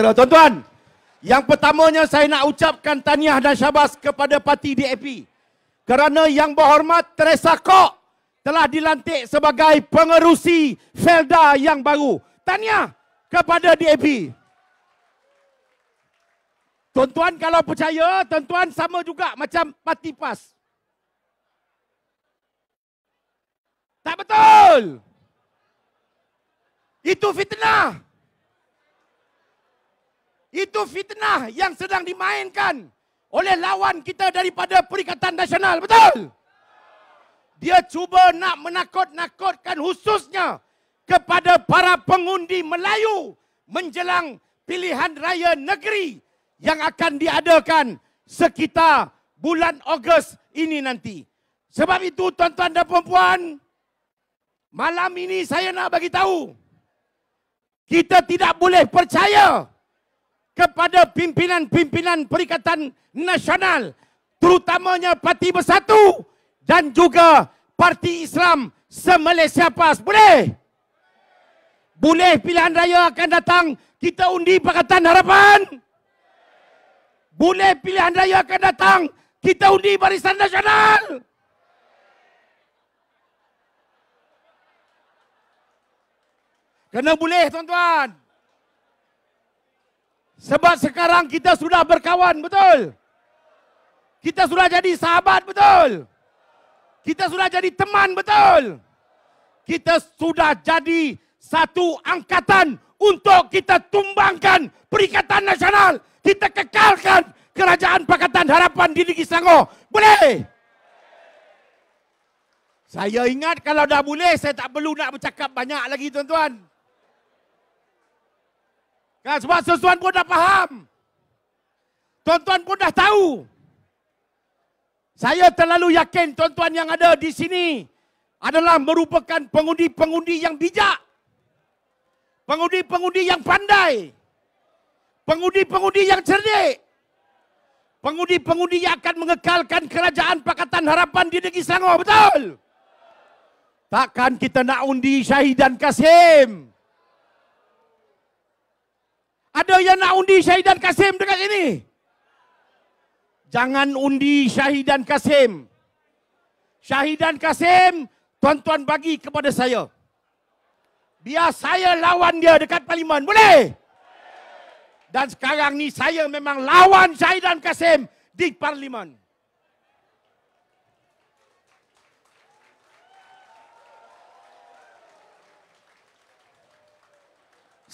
Terlalu tuan-tuan. Yang pertamanya saya nak ucapkan taniah dan syabas kepada parti DAP. Kerana yang berhormat Teresa Kok telah dilantik sebagai pengerusi Felda yang baru. Taniah kepada DAP. Tuan-tuan kalau percaya, tuan-tuan sama juga macam parti PAS. Tak betul. Itu fitnah. Itu fitnah yang sedang dimainkan oleh lawan kita daripada Perikatan Nasional. Betul? Dia cuba nak menakut-nakutkan khususnya kepada para pengundi Melayu menjelang pilihan raya negeri yang akan diadakan sekitar bulan Ogos ini nanti. Sebab itu tuan-tuan dan puan-puan, malam ini saya nak bagi tahu kita tidak boleh percaya kepada pimpinan-pimpinan Perikatan Nasional terutamanya Parti Bersatu dan juga Parti Islam se PAS. Boleh? Boleh pilihan raya akan datang kita undi Pakatan Harapan? Boleh pilihan raya akan datang kita undi Barisan Nasional? Kena boleh tuan-tuan. Sebab sekarang kita sudah berkawan, betul? Kita sudah jadi sahabat, betul? Kita sudah jadi teman, betul? Kita sudah jadi satu angkatan untuk kita tumbangkan Perikatan Nasional. Kita kekalkan Kerajaan Pakatan Harapan di Negeri Selangor. Boleh? Saya ingat kalau dah boleh, saya tak perlu nak bercakap banyak lagi tuan-tuan. Kan sebab tuan pun dah faham. Tuan-tuan pun dah tahu. Saya terlalu yakin tuan-tuan yang ada di sini adalah merupakan pengundi-pengundi yang bijak. Pengundi-pengundi yang pandai. Pengundi-pengundi yang cerdik. Pengundi-pengundi yang akan mengekalkan kerajaan Pakatan Harapan di negeri Selangor, betul? Takkan kita nak undi Syahid dan Kasim? Ada yang nak undi Syahidan Kasim dekat sini? Jangan undi Syahidan Kasim. Syahidan Kasim, tuan-tuan bagi kepada saya. Biar saya lawan dia dekat parlimen. Boleh? Dan sekarang ni saya memang lawan Syahidan Kasim di parlimen.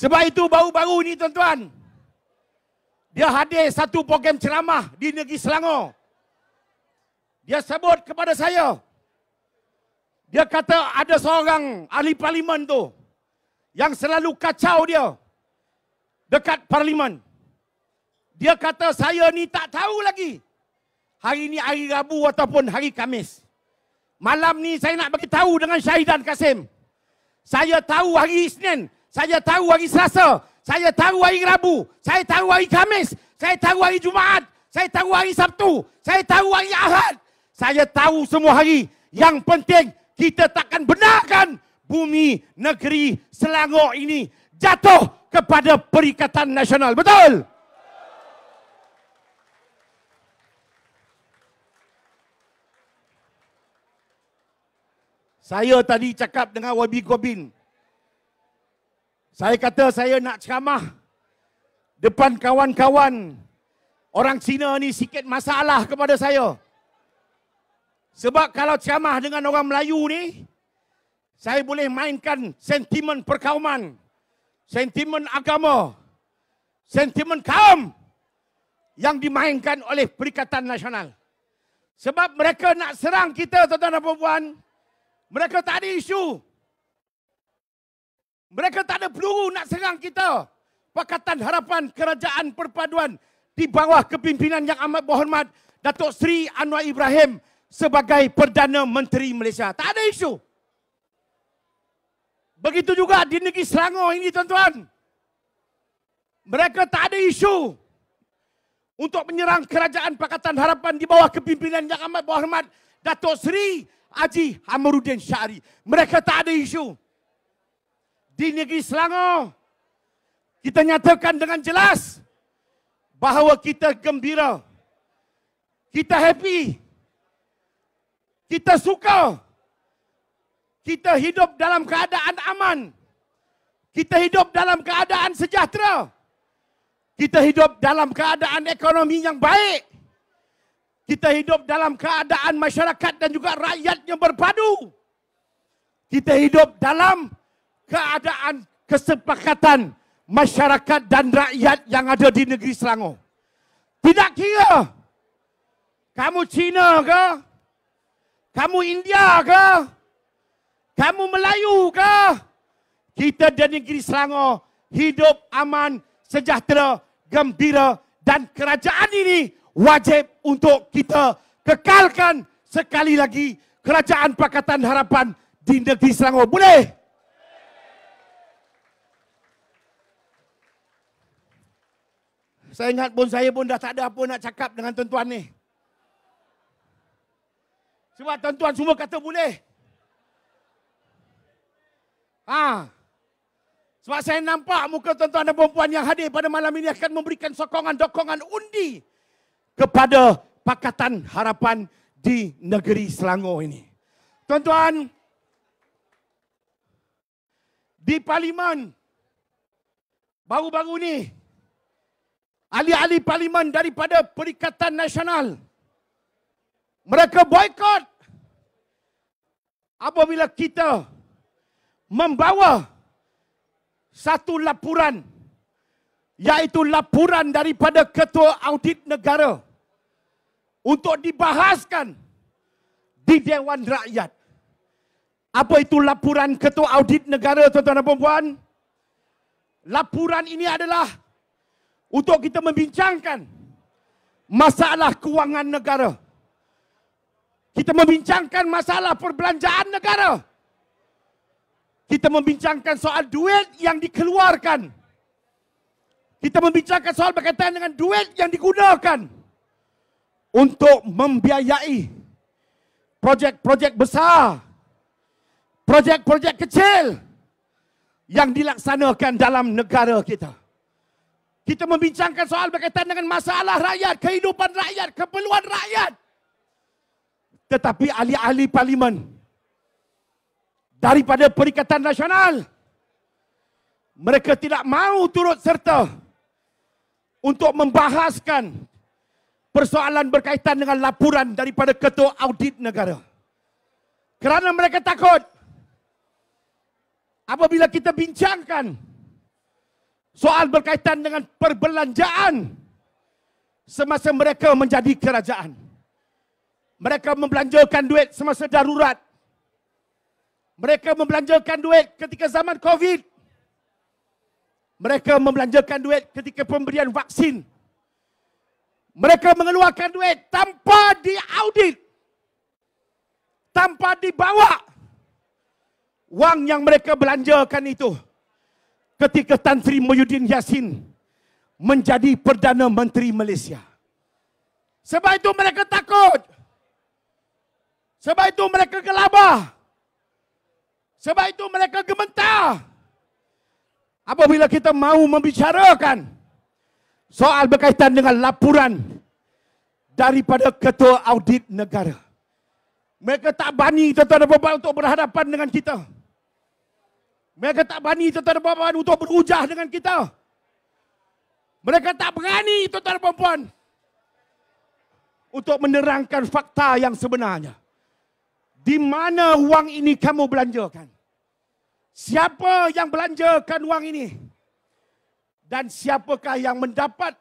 Sebab itu baru-baru ini tuan-tuan, dia hadir satu program ceramah di negeri Selangor. Dia sebut kepada saya, dia kata ada seorang ahli parlimen tu yang selalu kacau dia dekat parlimen. Dia kata saya ni tak tahu lagi hari ni hari Rabu ataupun hari Kamis. Malam ni saya nak bagi tahu dengan Syahidan Kasim. Saya tahu hari Isnin saya tahu hari Selasa. Saya tahu hari Rabu. Saya tahu hari Kamis. Saya tahu hari Jumaat. Saya tahu hari Sabtu. Saya tahu hari Ahad. Saya tahu semua hari. Yang penting kita takkan benarkan bumi negeri Selangor ini jatuh kepada Perikatan Nasional. Betul? Saya tadi cakap dengan Wabi Gobin. Saya kata saya nak ceramah depan kawan-kawan orang Cina ni sikit masalah kepada saya. Sebab kalau ceramah dengan orang Melayu ni, saya boleh mainkan sentimen perkauman, sentimen agama, sentimen kaum yang dimainkan oleh Perikatan Nasional. Sebab mereka nak serang kita, tuan-tuan dan puan Mereka tak ada isu. Mereka tak ada peluru nak serang kita. Pakatan Harapan Kerajaan Perpaduan di bawah kepimpinan yang amat berhormat Datuk Seri Anwar Ibrahim sebagai Perdana Menteri Malaysia. Tak ada isu. Begitu juga di negeri Selangor ini tuan-tuan. Mereka tak ada isu untuk menyerang Kerajaan Pakatan Harapan di bawah kepimpinan yang amat berhormat Datuk Seri Haji Amruddin Syari. Mereka tak ada isu di negeri Selangor kita nyatakan dengan jelas bahawa kita gembira kita happy kita suka kita hidup dalam keadaan aman kita hidup dalam keadaan sejahtera kita hidup dalam keadaan ekonomi yang baik kita hidup dalam keadaan masyarakat dan juga rakyatnya berpadu kita hidup dalam keadaan kesepakatan masyarakat dan rakyat yang ada di negeri Selangor. Tidak kira kamu Cina ke? Kamu India ke? Kamu Melayu ke? Kita di negeri Selangor hidup aman, sejahtera, gembira dan kerajaan ini wajib untuk kita kekalkan sekali lagi kerajaan Pakatan Harapan di negeri Selangor. Boleh? Saya ingat pun saya pun dah tak ada apa nak cakap dengan tuan-tuan ni. Sebab tuan-tuan semua kata boleh. Ha. Sebab saya nampak muka tuan-tuan dan perempuan yang hadir pada malam ini akan memberikan sokongan, dokongan undi kepada Pakatan Harapan di negeri Selangor ini. Tuan-tuan, di Parlimen baru-baru ini, ahli-ahli parlimen daripada Perikatan Nasional. Mereka boykot apabila kita membawa satu laporan iaitu laporan daripada Ketua Audit Negara untuk dibahaskan di Dewan Rakyat. Apa itu laporan Ketua Audit Negara tuan-tuan dan puan-puan? Laporan ini adalah untuk kita membincangkan masalah kewangan negara. Kita membincangkan masalah perbelanjaan negara. Kita membincangkan soal duit yang dikeluarkan. Kita membincangkan soal berkaitan dengan duit yang digunakan untuk membiayai projek-projek besar, projek-projek kecil yang dilaksanakan dalam negara kita kita membincangkan soal berkaitan dengan masalah rakyat, kehidupan rakyat, keperluan rakyat. Tetapi ahli-ahli parlimen daripada Perikatan Nasional mereka tidak mahu turut serta untuk membahaskan persoalan berkaitan dengan laporan daripada Ketua Audit Negara. Kerana mereka takut apabila kita bincangkan soal berkaitan dengan perbelanjaan semasa mereka menjadi kerajaan. Mereka membelanjakan duit semasa darurat. Mereka membelanjakan duit ketika zaman COVID. Mereka membelanjakan duit ketika pemberian vaksin. Mereka mengeluarkan duit tanpa diaudit. Tanpa dibawa wang yang mereka belanjakan itu ketika Tan Sri Muhyiddin Yassin menjadi Perdana Menteri Malaysia. Sebab itu mereka takut. Sebab itu mereka gelabah. Sebab itu mereka gementar. Apabila kita mahu membicarakan soal berkaitan dengan laporan daripada Ketua Audit Negara. Mereka tak bani tuan-tuan dan untuk berhadapan dengan Kita. Mereka tak berani tuan-tuan dan puan-puan untuk berujah dengan kita. Mereka tak berani tuan-tuan dan puan-puan untuk menerangkan fakta yang sebenarnya. Di mana wang ini kamu belanjakan? Siapa yang belanjakan wang ini? Dan siapakah yang mendapat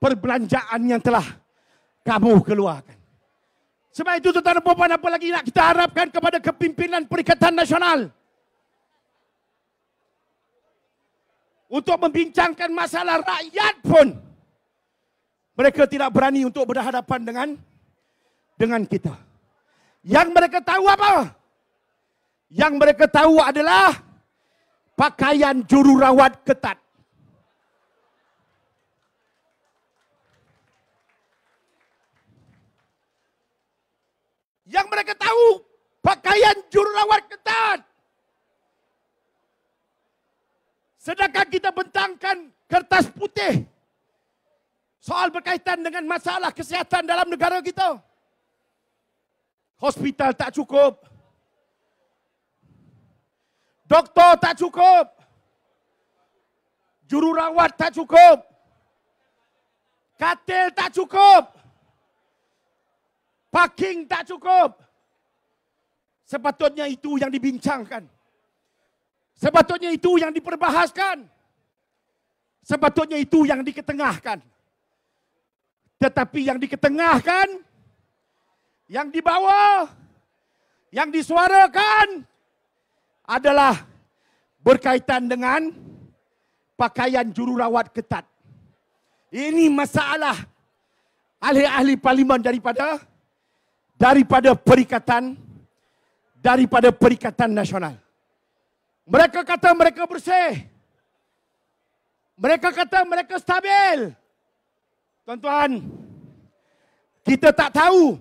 perbelanjaan yang telah kamu keluarkan? Sebab itu tuan-tuan dan puan-puan apa lagi nak kita harapkan kepada kepimpinan Perikatan Nasional? untuk membincangkan masalah rakyat pun mereka tidak berani untuk berhadapan dengan dengan kita. Yang mereka tahu apa? Yang mereka tahu adalah pakaian jururawat ketat. Yang mereka tahu pakaian jururawat ketat. Sedangkan kita bentangkan kertas putih soal berkaitan dengan masalah kesihatan dalam negara kita. Hospital tak cukup. Doktor tak cukup. Jururawat tak cukup. Katil tak cukup. Parking tak cukup. Sepatutnya itu yang dibincangkan. Sepatutnya itu yang diperbahaskan. Sepatutnya itu yang diketengahkan. Tetapi yang diketengahkan, yang dibawa, yang disuarakan adalah berkaitan dengan pakaian jururawat ketat. Ini masalah ahli-ahli parlimen daripada daripada perikatan daripada perikatan nasional. Mereka kata mereka bersih. Mereka kata mereka stabil. Tuan-tuan, kita tak tahu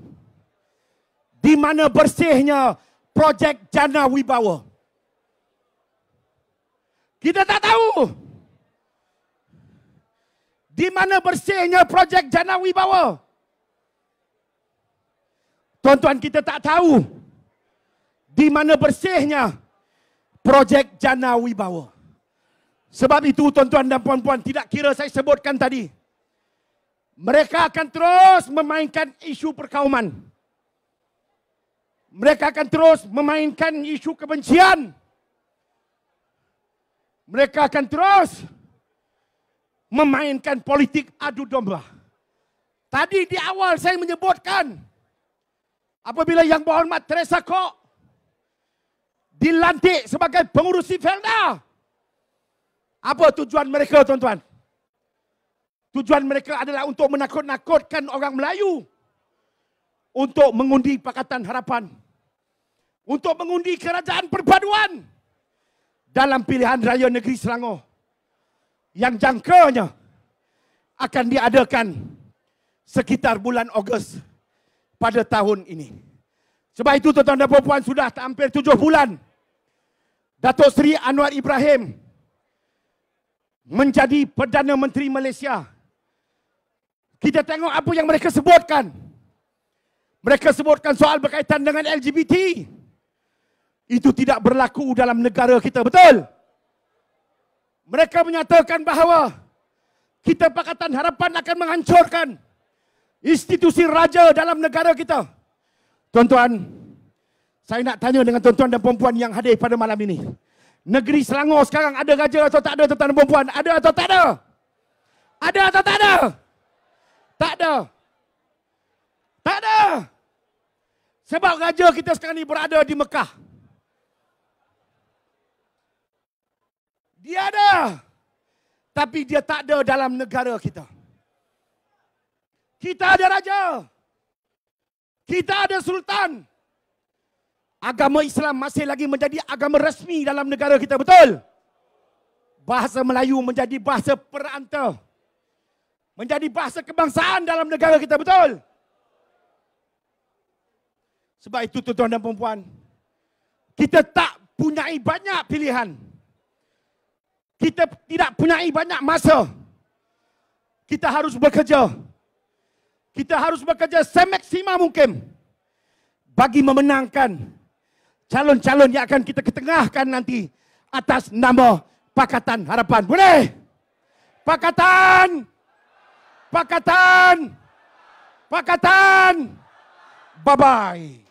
di mana bersihnya projek Jana Wibawa. Kita tak tahu di mana bersihnya projek Jana Wibawa. Tuan-tuan kita tak tahu di mana bersihnya projek projek Jana Wibawa. Sebab itu tuan-tuan dan puan-puan tidak kira saya sebutkan tadi. Mereka akan terus memainkan isu perkauman. Mereka akan terus memainkan isu kebencian. Mereka akan terus memainkan politik adu domba. Tadi di awal saya menyebutkan apabila yang berhormat Teresa Kok dilantik sebagai pengurusi Felda. Apa tujuan mereka tuan-tuan? Tujuan mereka adalah untuk menakut-nakutkan orang Melayu untuk mengundi Pakatan Harapan. Untuk mengundi kerajaan perpaduan dalam pilihan raya negeri Selangor yang jangkanya akan diadakan sekitar bulan Ogos pada tahun ini. Sebab itu tuan-tuan dan puan-puan sudah hampir tujuh bulan Dato' Sri Anwar Ibrahim menjadi Perdana Menteri Malaysia. Kita tengok apa yang mereka sebutkan. Mereka sebutkan soal berkaitan dengan LGBT. Itu tidak berlaku dalam negara kita, betul? Mereka menyatakan bahawa kita Pakatan Harapan akan menghancurkan institusi raja dalam negara kita. Tuan-tuan, saya nak tanya dengan tuan-tuan dan puan yang hadir pada malam ini. Negeri Selangor sekarang ada raja atau tak ada tuan-tuan dan perempuan? Ada atau tak ada? Ada atau tak ada? Tak ada. Tak ada. Sebab raja kita sekarang ini berada di Mekah. Dia ada. Tapi dia tak ada dalam negara kita. Kita ada raja. Kita ada sultan. Kita ada sultan agama Islam masih lagi menjadi agama rasmi dalam negara kita. Betul? Bahasa Melayu menjadi bahasa peranta. Menjadi bahasa kebangsaan dalam negara kita. Betul? Sebab itu tuan-tuan dan perempuan, kita tak punya banyak pilihan. Kita tidak punya banyak masa. Kita harus bekerja. Kita harus bekerja semaksima mungkin bagi memenangkan calon-calon yang akan kita ketengahkan nanti atas nama Pakatan Harapan. Boleh? Pakatan! Pakatan! Pakatan! Bye-bye!